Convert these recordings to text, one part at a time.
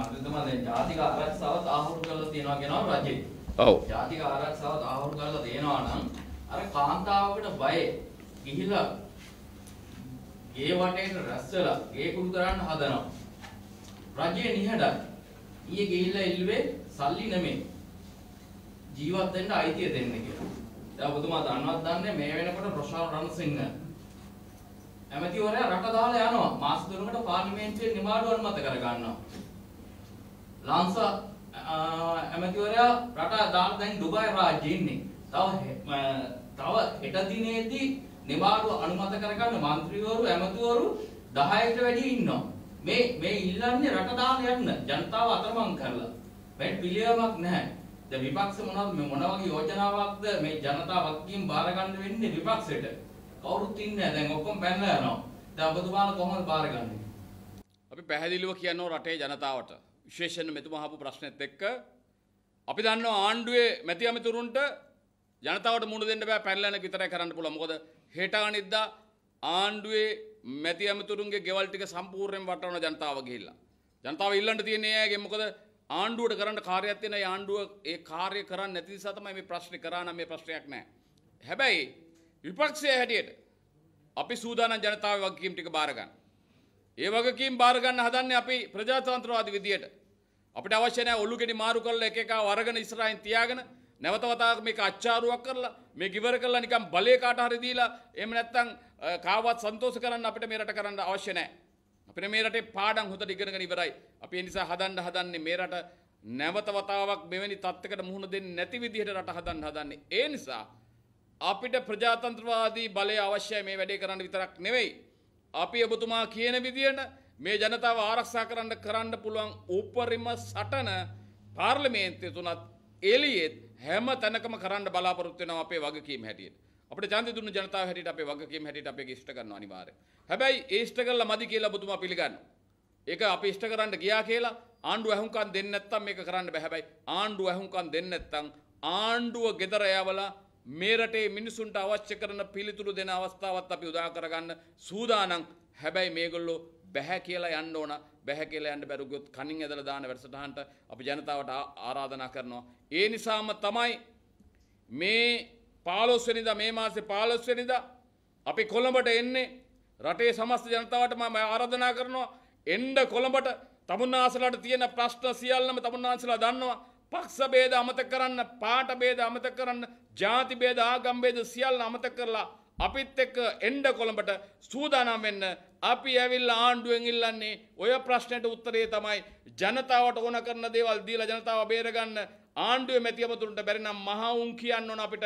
මගධමලේ ජාතික ආරක්ෂාවත් ආහුරු කරලා තියනවා කියනවා රජේ. ඔව්. ජාතික ආරක්ෂාවත් ආහුරු කරලා දෙනවා නම් අර කාන්තාවකට බය ගිහිලා ගේ වටේට රැස්සලා ගේ කුඩු කරන්න හදනවා. රජේ නිහඬයි. ඊයේ ගිහිල්ලා ඉල්ලුවේ සල්ලි නෙමෙයි. ජීවත් වෙන්න අයිතිය දෙන්න කියලා. දැන් ඔබතුමා දන්නවත් දන්නේ මේ වෙනකොට ප්‍රශාන්ත රණසිංහ ඇමතිවරයා රට දාලා යනවා. මාස තුනකට පාර්ලිමේන්තුවේ නිමාඩු අනුමත කර ගන්නවා. ලංස ඇමතිවරයා රට දාලා දැන් ඩුබායි රාජ්‍යයේ ඉන්නේ. තව තව හෙට දිනේදී නිවාඩු අනුමත කරගන්න മന്ത്രിවරු ඇමතිවරු 10කට වැඩි ඉන්නවා. මේ මේ ඉල්ලන්නේ රට දාලා යන්න ජනතාව අතරමං කරලා. වැඩි පිළියමක් නැහැ. දැන් විපක්ෂ මොනවද මේ මොන වගේ යෝජනාවක්ද මේ ජනතාව වගකීම් බාර ගන්න වෙන්නේ විපක්ෂයට. කවුරුත් ඉන්නේ නැහැ. දැන් ඔක්කොම පැනලා යනවා. දැන් ඔබතුමාලා කොහොමද බාර ගන්නේ? අපි පැහැදිලිව කියනවා රටේ ජනතාවට විශේෂෙන් මෙතුමහපු ප්‍රශ්නෙත් එක්ක අපි දන්නවා ආණ්ඩුවේ මැති අමිතුරුන්ට ජනතාවට මුණ දෙන්න බෑ පැනලන විතරයි කරන්න පුළුවන්. මොකද හෙටානිද්දා ආණ්ඩුවේ මැති අමිතුරුන්ගේ ගෙවල් ටික සම්පූර්ණයෙන් වටවන ජනතාව ගිහිල්ලා. ජනතාව ඉල්ලන්න තියෙන්නේ ඇයගේ මොකද ආණ්ඩුවට කරන්න කාර්යයක් තියෙන ඒ ආණ්ඩුව ඒ කාර්ය කරන්නේ නැති නිසා තමයි මේ ප්‍රශ්නේ කරා නම් මේ ප්‍රශ්නයක් නෑ. හැබැයි විපක්ෂයේ හැටියට අපි සූදානම් ජනතාවේ වගකීම් ටික බාර ගන්න. ඒ වගකීම් බාර ගන්න හදන්නේ අපි ප්‍රජාතන්ත්‍රවාදී විදියට. අපිට අවශ්‍ය නැහැ ඔලු ගෙඩි මාරු කරලා එක එක වරගෙන ඉස්සරහින් තියාගෙන නැවත වතාවක් මේක අච්චාරුවක් කරලා මේක ඉවර කරලා නිකන් බලේ කාට හරි දීලා එහෙම නැත්නම් කාවත් සන්තෝෂ කරන්න අපිට මේ රට කරන්න අවශ්‍ය නැහැ. අපිට මේ රටේ පාඩම් හොඳට ඉගෙනගෙන ඉවරයි. අපි ඒ නිසා හදන්න හදන්නේ මේ රට නැවත වතාවක් මෙවැනි තත්ත්වයකට මුහුණ දෙන්නේ නැති විදිහට රට හදන්න හදන්නේ. ඒ නිසා අපිට ප්‍රජාතන්ත්‍රවාදී බලය අවශ්‍යයි මේ වැඩේ කරන්න විතරක් නෙවෙයි. අපි ඔබතුමා කියන විදිහට මේ ජනතාව ආරක්ෂා කරන්න කරන්න පුළුවන් උපරිම සටන පාර්ලිමේන්තුවේ තුනත් එළියෙත් හැම තැනකම කරන්න බලාපොරොත්තු වෙනවා අපේ වගකීම් හැටියට. අපිට ඡන්දය දුන්න ජනතාව හැටියට අපේ වගකීම් හැටියට අපි ඒක ඉෂ්ට කරනවා අනිවාර්යයෙන්. හැබැයි ඒ ඉෂ්ට කළා මදි කියලා ඔබතුමා පිළිගන්නවා. ඒක අපි ඉෂ්ට කරන්න ගියා කියලා ආණ්ඩුව ඇහුම්කන් දෙන්නේ නැත්තම් මේක කරන්න බෑ. හැබැයි ආණ්ඩුව ඇහුම්කන් දෙන්නේ නැත්තම් ආණ්ඩුව ගෙදර යවලා මේ රටේ මිනිසුන්ට අවශ්‍ය කරන පිළිතුරු දෙන අවස්ථාවත් අපි උදා කරගන්න සූදානම්. හැබැයි මේගොල්ලෝ බැහැ කියලා යන්න ඕන බැහැ කියලා යන්න බැරුගොත් කණින් ඇදලා දාන වැඩසටහනට අපි ජනතාවට ආරාධනා කරනවා. ඒ නිසාම තමයි මේ 15 වෙනිදා මේ මාසේ 15 වෙනිදා අපි කොළඹට එන්නේ රටේ සමස්ත ජනතාවට මම ආරාධනා කරනවා එන්න කොළඹට තමුන්නාසලාට තියෙන ප්‍රශ්න සියල්ලම තමුන්නාසලා දන්නවා. පක්ෂ ભેද අමතක කරන්න, පාට ભેද අමතක කරන්න, ಜಾති ભેද ආගම් ભેද සියල්ල අමතක කරලා අපිත් එක්ක එන්ඩ කොළඹට සූදානම් වෙන්න අපි ඇවිල්ලා ආණ්ඩුවෙන් ඉල්ලන්නේ ඔය ප්‍රශ්නයට උත්තරේ තමයි ජනතාවට ඕන කරන දේවල් දීලා ජනතාව බේරගන්න ආණ්ඩුවේ මැතිවතුන්ට බැරි නම් මහා උන් කියන්න ඕන අපිට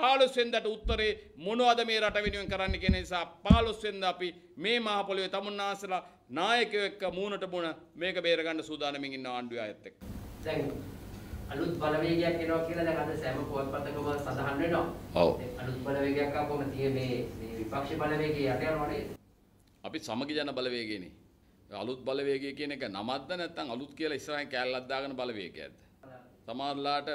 15 වෙනිදාට උත්තරේ මොනවද මේ රට වෙනුවෙන් කරන්න කියන නිසා 15 වෙනිදා අපි මේ මහ පොළවේ තමුන්නාසලා නායකයෙක් එක්ක මූණට මුණ මේක බේරගන්න සූදානමින් ඉන්න ආණ්ඩුවේ අයත් එක්ක. දැන් අලුත් බලවේගයක් එනවා කියලා දැන් අද සෑම පොත්පතකම සඳහන් වෙනවා. ඔව්. අලුත් බලවේගයක් ආවම තිය මේ මේ විපක්ෂ බලවේගය යට යනවා නේද? අපි සමගි ජන බලවේගයනේ. අලුත් බලවේගය කියන එක නමක්ද නැත්නම් අලුත් කියලා ඉස්සරහින් කෑල්ලක් දාගෙන බලවේගයක්ද? සමහරලාට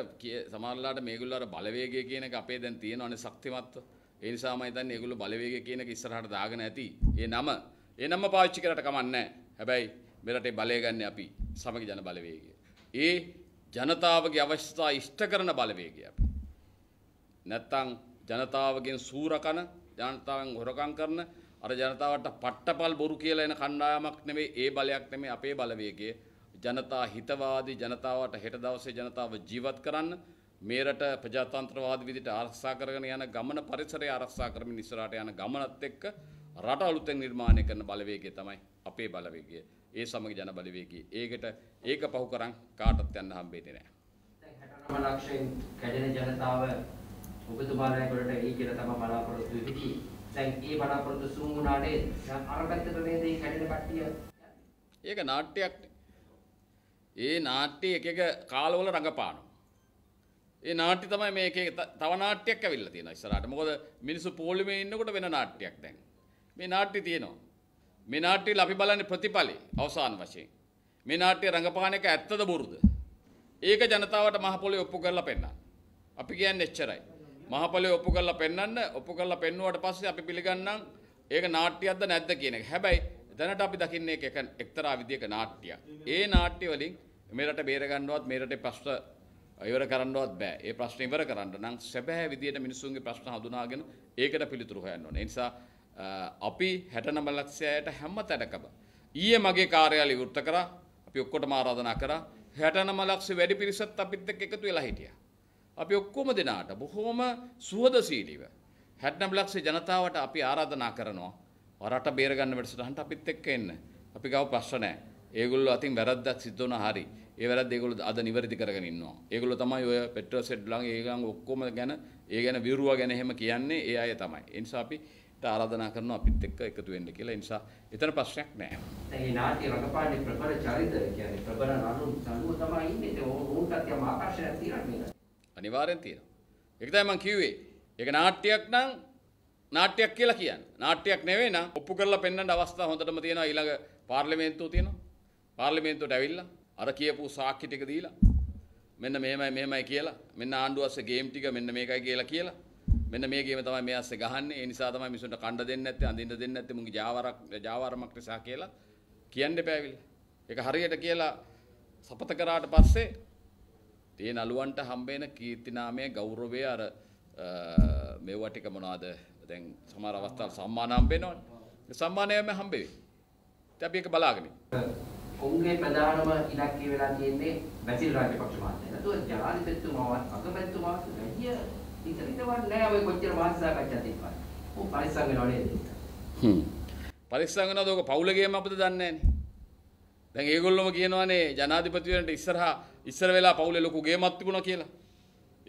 සමහරලාට මේගොල්ලෝ අර බලවේගය කියන එක අපේ දැන් තියෙනවනේ ශක්තිමත්ව. ඒ නිසා මම හිතන්නේ ඒගොල්ලෝ බලවේගය කියන එක ඉස්සරහට දාගෙන ඇති. ඒ නම ඒ නම පාවිච්චි කරලා කමන්නේ නැහැ. හැබැයි මෙරටේ බලය ගන්න අපි සමගි ජන බලවේගය. ඒ ජනතාවගේ අවශ්‍යතා ඉෂ්ට කරන බලවේගය අපි. නැත්තම් ජනතාවගෙන් සූරකන ජනතාවෙන් හොරකම් කරන අර ජනතාවට පට්ටපල් බොරු කියලා එන කණ්ඩායමක් නෙමෙයි ඒ බලයක් නෙමෙයි අපේ බලවේගය. ජනතා හිතවාදී ජනතාවට හෙට දවසේ ජනතාව ජීවත් කරන්න මේ රට ප්‍රජාතන්ත්‍රවාදී විදිහට ආරක්ෂා කරගෙන යන ගමන පරිසරය ආරක්ෂා කරමින් ඉස්සරහට යන ගමනත් එක්ක රට අලුතෙන් නිර්මාණය කරන බලවේගය තමයි අපේ බලවේගය. ඒ සමග ජන බලවේගී. ඒකට ඒක පහු කරන් කාටත් යන්න හම්බෙන්නේ නැහැ. දැන් 69 ලක්ෂයෙන් කැඩෙන ජනතාව ඔබතුමාලා ඒකට එයි කියලා තමයි බලාපොරොත්තු වෙන්නේ. දැන් ඒ බලාපොරොත්තු සූම් වුණා නේද? දැන් අර පැත්තට නේද මේ කැඩෙන කට්ටිය? ඒක නාට්‍යයක්. ඒ නාට්‍ය එක එක කාලවල රඟපානවා. ඒ නාට්‍ය තමයි මේ එක තව නාට්‍යයක් ඇවිල්ලා තියෙනවා ඉස්සරහට. මොකද මිනිස්සු පොලිමේ ඉන්නකොට වෙන නාට්‍යයක් දැන්. මේ නාට්‍ය තියෙනවා. මේ නාට්‍යයේ අපි බලන්නේ ප්‍රතිඵලෙ අවසාන වශයෙන්. මේ නාට්‍ය රඟපාන එක ඇත්තද බොරුද? ඒක ජනතාවට මහපොළේ ඔප්පු කරලා පෙන්නන්න. අපි කියන්නේ එච්චරයි. මහපොළේ ඔප්පු කරලා පෙන්නන්න, ඔප්පු කරලා පෙන්නුවාට පස්සේ අපි පිළිගන්නම් ඒක නාට්‍යයක්ද නැද්ද කියන එක. හැබැයි දැනට අපි දකින්නේ එක එක්තරා විදියක නාට්‍යයක්. ඒ නාට්‍ය වලින් මේ රට බේර ගන්නවත් මේ රටේ ප්‍රශ්න ඉවර කරන්නවත් බෑ. ඒ ප්‍රශ්න ඉවර කරන්න නම් සැබෑ විදියට මිනිසුන්ගේ ප්‍රශ්න හඳුනාගෙන ඒකට පිළිතුරු හොයන්න ඕනේ. ඒ නිසා අපි හැටනමලක්ෂයට හැම තැනකම. ඊය මගේ කාරයාලි වෘත්ත කර අපි ඔක්කොට මාරාධනා කර හැටනම ලක්ෂ වැඩි පිරිසත් අපිත් එකතු වෙලා හිටිය. අපි ඔක්කොම දෙනාට බොහෝම සුවද සීලිව. හැටනම් ලක්ෂ ජනතාවට අපි ආරාධනා කරනවා වරට බේරගන්න වැඩසටහන්ට අපිත් එක්ක එන්න. අපි ගව ප්‍රශ්නෑ ඒගොල්ල අතින් වැරද්දක් සිද්ධන හරි ඒවැරත් දෙගොල අද නිවැරදි කරගෙනන්නවා ඒගොල තමයි ඔය පෙට්‍රසෙඩ්ලං ඒගන් ඔක්කොම ගැන ඒ ගැන විරුව ගැනහෙම කියන්නේ ඒ අය තමයි. එනිසා අපි ආරාධනා කරනවා අපිත් එක්ක එකතු වෙන්න කියලා. ඒ නිසා එතන ප්‍රශ්නයක් නැහැ. දැන් මේ නාට්‍ය රඟපාන්නේ ප්‍රබල චරිත කියන්නේ ප්‍රබල නළු නළුව තමයි ඉන්නේ. ඒ ඕකත් යම් ආකර්ෂණයක් තියෙනවා අනිවාර්යෙන් තියෙනවා. ඒක තමයි මම කිව්වේ. ඒක නාට්‍යයක් නම් නාට්‍යයක් කියලා කියන්නේ. නාට්‍යයක් නෙවෙයි නම් ඔප්පු කරලා පෙන්වන්න අවස්ථා හොඳටම තියෙනවා. ඊළඟ පාර්ලිමේන්තුව තියෙනවා. පාර්ලිමේන්තුවට ඇවිල්ලා අර කියපු සාක්ෂි ටික දීලා මෙන්න මෙහෙමයි මෙහෙමයි කියලා මෙන්න ආණ්ඩුවස්සේ ගේම් ටික මෙන්න මේකයි කියලා කියලා මෙන්න මේ ගේම තමයි මේ අස්සේ ගහන්නේ. ඒ නිසා තමයි මිනිසුන්ට කණ්ඩ දෙන්නේ නැත්තේ, අඳින්න දෙන්නේ නැත්තේ මුගේ ජාවරක් ජාවරමක් නිසා කියලා කියන්න එපෑවිලි. ඒක හරියට කියලා සපත කරාට පස්සේ තේ නළුවන්ට හම්බෙන කීර්තිනාමය ගෞරවය අර මේවා ටික මොනවාද? දැන් සමහර අවස්ථාවල සම්මාන හම්බෙනවනේ. ඒ සම්මානයම හම්බෙවි. ඉතින් අපි ඒක බලාගෙන ඔවුන්ගේ ප්‍රධානම ඉලක්කය වෙලා තියෙන්නේ වැසිල් රාජපක්ෂ මහත්මයා. නේද? ජනාධිපතිතුමාවත් අගමැතිතුමාවත් වැඩි හිත හිතවන්නේ නැහැ ඔය කොච්චර වාස් සාකච්ඡා තිබ්බා. ඔව් පරිස්සම් වෙනව නේද? හ්ම්. පරිස්සම් වෙනවද ඔක පවුලගේම අපිට දන්නේ නැහනේ. දැන් ඒගොල්ලොම කියනවානේ ජනාධිපතිවරන්ට ඉස්සරහා ඉස්සර වෙලා පවුලේ ලොකු ගේමක් තිබුණා කියලා.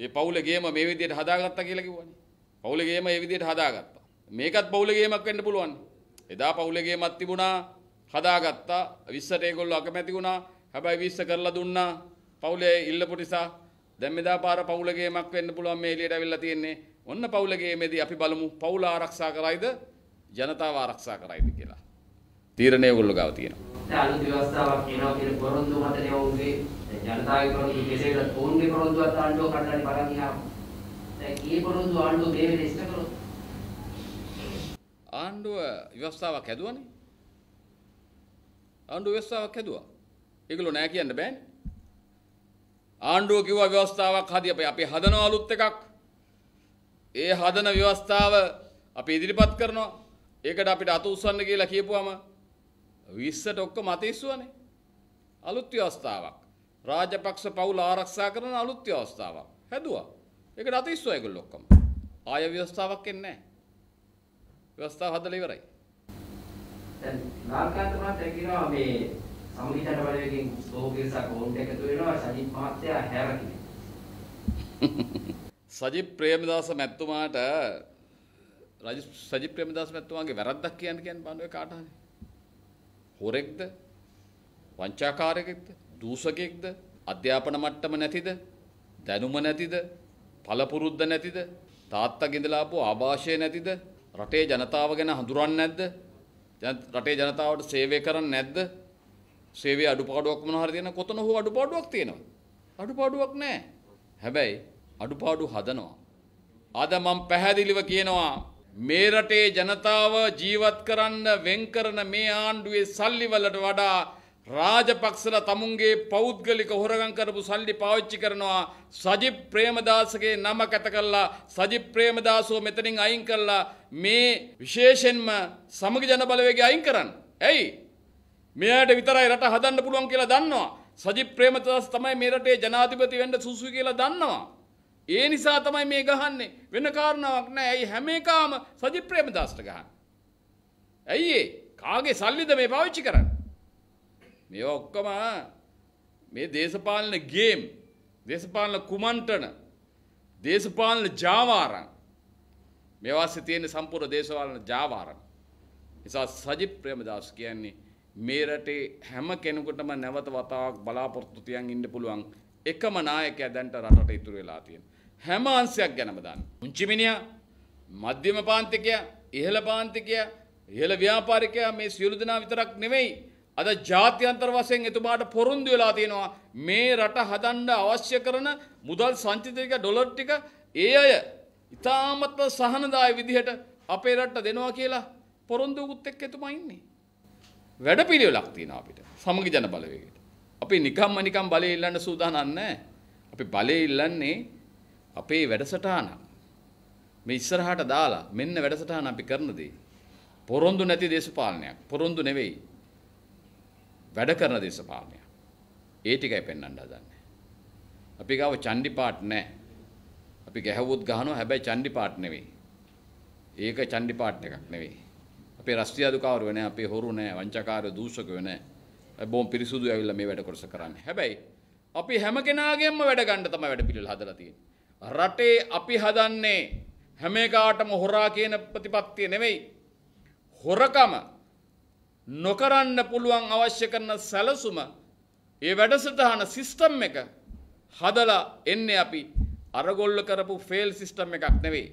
ඒ පවුලේ ගේම මේ විදිහට හදාගත්තා කියලා කිව්වනේ. පවුලේ ගේම මේ විදිහට හදාගත්තා. මේකත් පවුලේ ගේමක් වෙන්න පුළුවන්. එදා පවුලේ ගේමක් තිබුණා හදාගත්තා. 20ට ඒගොල්ලෝ අකමැති වුණා. හැබැයි 20 කරලා දුන්නා. පවුලේ ඉල්ලපු නිසා දැන් මෙදා පාර පවුල ගේමක් වෙන්න පුළුවන් මේ එළියට අවිල්ලා තියෙන්නේ. ඔන්න පවුල ගේමේදී අපි බලමු පවුල ආරක්ෂා කරයිද ජනතාව ආරක්ෂා කරයිද කියලා. තීරණය ඔයගොල්ලෝ ගාව තියෙනවා. දැන් අලුත් ව්‍යවස්ථාවක් කියනවා කියන පොරොන්දු මත නෙවුගේ ජනතාවගේ පොරොන්දු කෙසේ වෙලත් ඔවුන්ගේ පොරොන්දුවත් ආණ්ඩුව කඩලානේ බලන් ගියාම. දැන් ඒ පොරොන්දු ආණ්ඩුව මේ වෙලේ ඉෂ්ට කරොත් ආණ්ඩුව ව්‍යවස්ථාවක් හැදුවනේ. ආණ්ඩුව ව්‍යවස්ථාවක් හැදුවා. ඒගොල්ලෝ නෑ කියන්න බෑනේ. ආණ්ඩුව කිව්වා ව්‍යවස්ථාවක් හදි අපි හදනවා අලුත් එකක්. ඒ හදන ව්‍යවස්ථාව අපි ඉදිරිපත් කරනවා. ඒකට අපිට අත උස්සන්න කියලා කියපුවම 20ට ඔක්කොම අත ඉස්සුවනේ. අලුත් ව්‍යවස්ථාවක්. රාජපක්ෂ පවුල ආරක්ෂා කරන අලුත් ව්‍යවස්ථාවක් හැදුවා. ඒකට අත ඉස්සුවා ඒගොල්ලෝ ඔක්කොම. ආය ව්‍යවස්ථාවක් එන්නේ නැහැ. ව්‍යවස්ථාව හදලා ඉවරයි. දැන් නායකතුමා කියනවා මේ සමීතන බලයෙන් සෝකේස කවුන්ට් එකතු වෙනවා සජිත් මහත්තයා හැර සජිත් ප්‍රේමදාස මැතිතුමාට රජ සජිත් ප්‍රේමදාස මැතිතුමාගේ වැරද්දක් කියන්න කියන්නේ බණ්ඩේ කාට හරි හොරෙක්ද වංචාකාරයෙක්ද දූෂකයෙක්ද අධ්‍යාපන මට්ටම නැතිද දැනුම නැතිද පළපුරුද්ද නැතිද තාත්තා ගිඳලාපු ආభాෂය නැතිද රටේ ජනතාව ගැන හඳුරන්නේ නැද්ද රටේ ජනතාවට සේවය කරන්නේ නැද්ද සේවයේ අඩුපාඩුවක් මොනවා හරි තියෙනවා කොතන හෝ අඩුපාඩුවක් තියෙනවා. අඩුපාඩුවක් නැහැ. හැබැයි අඩුපාඩු හදනවා. අද මම පැහැදිලිව කියනවා මේ රටේ ජනතාව ජීවත් කරන්න වෙන් කරන මේ ආණ්ඩුවේ සල්ලි වලට වඩා රාජපක්ෂල තමුන්ගේ පෞද්ගලික හොරගම් කරපු සල්ලි පාවිච්චි කරනවා සජිත් ප්‍රේමදාසගේ නම කැත කළා සජිත් ප්‍රේමදාසෝ මෙතනින් අයින් කළා මේ විශේෂයෙන්ම සමග ජන බලවේගය අයින් කරන්න. ඇයි මෙයාට විතරයි රට හදන්න පුළුවන් කියලා දන්නවා. සජිත් ප්‍රේමදාස තමයි මේ රටේ ජනාධිපති වෙන්න සුසුයි කියලා දන්නවා. ඒ නිසා තමයි මේ ගහන්නේ. වෙන කාරණාවක් නෑ. ඇයි හැම එකම සජිත් ප්‍රේමදාසට ගහන්නේ? ඇයි ඒ? කාගේ සල්ලිද මේ පාවිච්චි කරන්නේ? මේවා ඔක්කොම මේ දේශපාලන ගේම්, දේශපාලන කුමන්ත්‍රණ, දේශපාලන ජාවාරම්. මේවා සිතේ තියෙන සම්පූර්ණ දේශපාලන ජාවාරම්. නිසා සජිත් ප්‍රේමදාස කියන්නේ මේ රටේ හැම කෙනෙකුටම නැවත වතාවක් බලාපොරොත්තු තියන් ඉන්න පුළුවන් එකම නායකයා දැන්ට රටට ඉතුරු වෙලා තියෙන. හැම අංශයක් ගැනම දන්න. මුංචි මිනිහා, මධ්‍යම පාන්තිකයා, ඉහළ පාන්තිකයා, ඉහළ ව්‍යාපාරිකයා මේ සියලු දෙනා විතරක් නෙමෙයි. අද ජාත්‍යන්තර වශයෙන් එතුමාට පොරොන්දු වෙලා තියෙනවා මේ රට හදන්න අවශ්‍ය කරන මුදල් සංචිතයක ඩොලර් ටික ඒ අය ඉතාමත්ම සහනදාය විදිහට අපේ රටට දෙනවා කියලා පොරොන්දුකුත් එක්ක එතුමා ඉන්නේ. වැඩපිළිවෙලක් තියෙනවා අපිට. සමගි ජන බලවේගයට. අපි නිකම්ම නිකම් බලය ඉල්ලන්න සූදානම් නැහැ. අපි බලය ඉල්ලන්නේ අපේ වැඩසටහන. මේ ඉස්සරහට දාලා මෙන්න වැඩසටහන අපි කරන දේ. පොරොන්දු නැති දේශපාලනයක්. පොරොන්දු නෙවෙයි. වැඩ කරන දේශපාලනයක්. ඒ ටිකයි පෙන්වන්න හදන්නේ. අපි ගාව චණ්ඩි පාට් නැහැ. අපි ගැහුවොත් ගහනවා හැබැයි චණ්ඩි පාට් නෙවෙයි. ඒක චණ්ඩි පාට් එකක් නෙවෙයි. අපේ රස්ත්‍රිය අධිකාරයෝ නැහැ, අපේ හොරු නැහැ, වංචකාරයෝ දූෂකයෝ නැහැ. බොම් පිරිසුදු ඇවිල්ලා මේ වැඩ කොටස කරන්නේ. හැබැයි අපි හැම කෙනාගෙන්ම වැඩ ගන්න තමයි වැඩ පිළිවෙල හදලා තියෙන්නේ. රටේ අපි හදන්නේ හැම එකාටම හොරා කියන ප්‍රතිපත්තිය නෙවෙයි. හොරකම නොකරන්න පුළුවන් අවශ්‍ය කරන සැලසුම ඒ වැඩසටහන සිස්ටම් එක හදලා එන්නේ අපි අරගොල්ල කරපු ෆේල් සිස්ටම් එකක් නෙවෙයි.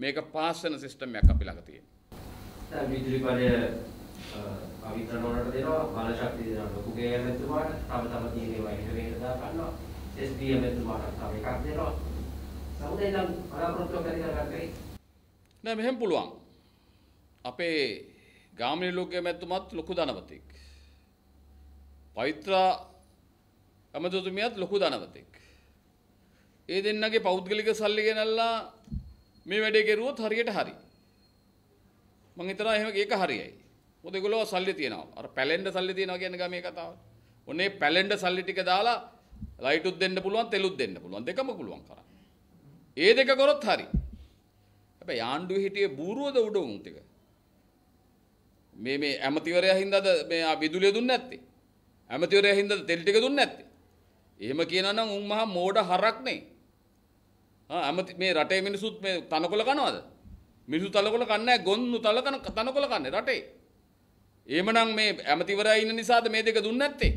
මේක පාස් වෙන සිස්ටම් එකක් අපි ළඟ තියෙනවා. විදුලි බලය පවිත්‍ර නොවනට දෙනවා බල ශක්තිය දෙනවා ලොකු ගේ ඇමතුමාට තම තම තියෙන ඒවා හිට වෙන්න දා ගන්නවා SD ඇමතුමාට තව එකක් දෙනවා සමුදේ නම් බලාපොරොත්තු කරගෙන ගන්නයි නෑ මෙහෙම පුළුවන් අපේ ගාමිණී ලෝකයේ ඇමතුමත් ලොකු ධනවතෙක් පවිත්‍ර ඇමතුමියත් ලොකු ධනවතෙක් ඒ දෙන්නගේ පෞද්ගලික සල්ලි ගෙනල්ලා මේ වැඩේ කෙරුවොත් හරියට හරියි මං හිතනවා එහෙම ඒක හරියයි. මොකද ඒගොල්ලෝ සල්ලි තියනවා. අර පැලෙන්න සල්ලි තියනවා කියන ගමේ කතාව. ඔන්නේ පැලෙන්න සල්ලි ටික දාලා ලයිටුත් දෙන්න පුළුවන්, තෙලුත් දෙන්න පුළුවන්. දෙකම පුළුවන් කරන්න. ඒ දෙක කරොත් හරි. හැබැයි ආණ්ඩුවේ හිටියේ බූරුවද උඩ උන් ටික. මේ මේ ඇමතිවරයා හින්දාද මේ විදුලිය දුන්නේ නැත්තේ? ඇමතිවරයා හින්දාද තෙල් ටික දුන්නේ නැත්තේ? එහෙම කියනවා නම් උන් මහා මෝඩ හරක් නේ. ආ ඇමති මේ රටේ මිනිසුත් මේ තනකොළ කනවද? මිනිසු තලකොළ කන්නේ ගොන්නු තල කන තනකොළ කන්නේ රටේ. එහෙමනම් මේ ඇමතිවරයා ඉන්න නිසාද මේ දෙක දුන්නේ නැත්තේ?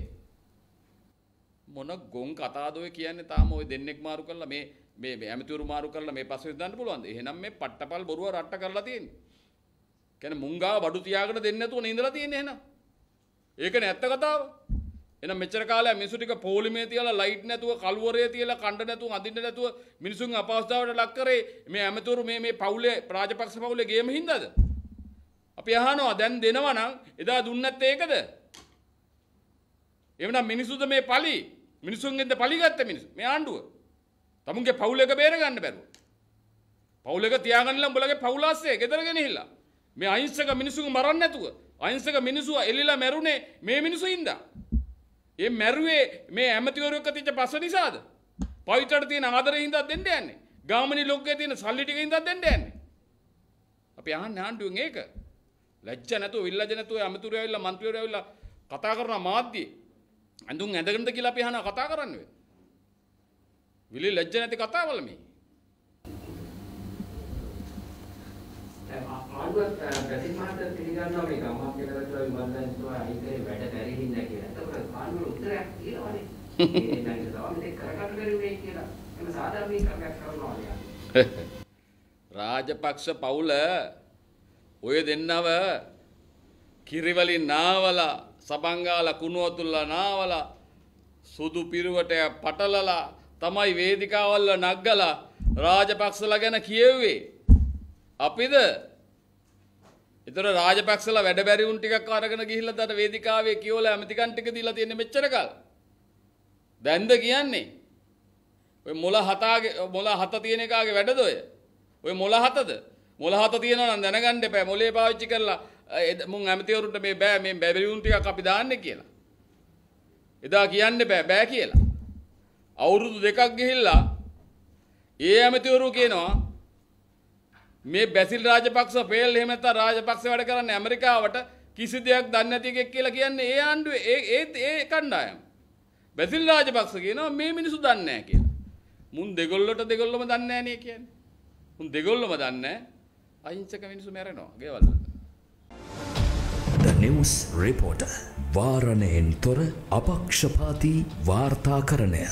මොන ගොන් කතාද ඔය කියන්නේ තාම ඔය දෙන්නෙක් මාරු කරලා මේ මේ ඇමතිවරු මාරු කරලා මේ පස්සේ දාන්න පුළුවන්ද? එහෙනම් මේ පට්ටපල් බොරුව රට්ට කරලා තියෙන්නේ. කියන්නේ මුංගාව බඩු තියාගෙන දෙන්නේ නැතුව නේඳලා තියෙන්නේ එහෙනම්. ඒකනේ ඇත්ත කතාව. එන මෙච්චර කාලය මිනිසු ටික පොලිමේ තියලා ලයිට් නැතුව කලුවරේ තියලා කණ්ඩ නැතුව අඳින්න නැතුව මිනිසුන් අපහසුතාවට ලක් කරේ මේ ඇමතුරු මේ මේ පවුලේ රාජපක්ෂ පවුලේ ගේම හින්දාද අපි අහනවා දැන් දෙනවා නම් එදා දුන්නත් ඒකද එහෙනම් මිනිසුද මේ පලි මිනිසුන්ගෙන්ද පලි ගත්ත මිනිස්සු මේ ආණ්ඩුව තමුන්ගේ පවුල එක බේර ගන්න බැරුව පවුල එක තියාගන්නලා උඹලගේ පවුලාස්සේ ගෙදර ගෙනහිලා මේ අහිංසක මිනිසුන් මරන්න නැතුව අහිංසක මිනිසුව එලිලා මැරුනේ මේ මිනිසු හින්දා ඒ මැරුවේ මේ ඇමතිවරුක තිච්ච පස නිසාද පවිතට තියෙන ආදරය හින්දා දෙන්න යන්නේ ගාමනි ලොක්කේ තියෙන සල්ලි ටික හින්දා දෙන්න යන්නේ අපි අහන්නේ ආණ්ඩුවෙන් ඒක ලැජ්ජ නැතුව විල්ලජ නැතුව ඇමතිවරු ඇවිල්ලා മന്ത്രിවරු ඇවිල්ලා කතා කරන මාධ්‍ය ඇඳුම් ඇඳගෙනද කියලා අපි අහන කතා කරන්නේ විලි ලැජ්ජ නැති කතාවල මේ ආගුවත් ප්‍රතිප මහත්තයා පිළිගන්නවා මේ ගම්මක් කියලා වැටලා විමර්ශනතුමා අයිතරේ වැඩ බැරි හින්දා කියලා. එතකොට පාන්දුර උත්තරයක් තියෙනවනේ. ඒ දැන් තමයි මේක කරගන්න බැරි වෙයි කියලා. එම සාධාරණීකරණයක් කරනවා කියන්නේ. රාජපක්ෂ පවුල ඔය දෙන්නව කිරිවලින් නාවලා සබංගාල කුණුවතුල්ලා නාවලා සුදු පිරුවට පටලලා තමයි වේදිකාවල්ල නග්ගලා රාජපක්ෂලා ගැන කියෙව්වේ අපිද එතකොට රාජපක්ෂලා වැඩ බැරි වුන් ටිකක් අරගෙන ගිහිල්ලා දර වේදිකාවේ කියෝලා ඇමතිකන් ටික දීලා තියෙන්නේ මෙච්චර කල්. දැන්ද කියන්නේ? ඔය මොළ හතාගේ මොළ හත තියෙන එකාගේ වැඩද ඔය? ඔය මොළ හතද? මොළ හත තියෙනවා නම් දැනගන්න එපා. මොලේ පාවිච්චි කරලා මුන් ඇමතිවරුන්ට මේ බෑ මේ බැරි වුන් ටිකක් අපි දාන්නේ කියලා. එදා කියන්න බෑ බෑ කියලා. අවුරුදු දෙකක් ගිහිල්ලා ඒ ඇමතිවරු කියනවා මේ බැසිල් රාජපක්ෂ පේල් එහෙම නැත්නම් රාජපක්ෂ වැඩ කරන්නේ ඇමරිකාවට කිසි දෙයක් දන්නේ නැති එකෙක් කියලා කියන්නේ ඒ ආණ්ඩුවේ ඒ ඒ ඒ කණ්ඩායම. බැසිල් රාජපක්ෂ කියනවා මේ මිනිස්සු දන්නේ නැහැ කියලා. මුන් දෙගොල්ලොට දෙගොල්ලොම දන්නේ නැහැ නේ කියන්නේ. මුන් දෙගොල්ලොම දන්නේ අහිංසක මිනිස්සු මැරෙනවා ගෙවල් වල. The News Reporter වාරණයෙන් තොර අපක්ෂපාතී වාර්තාකරණය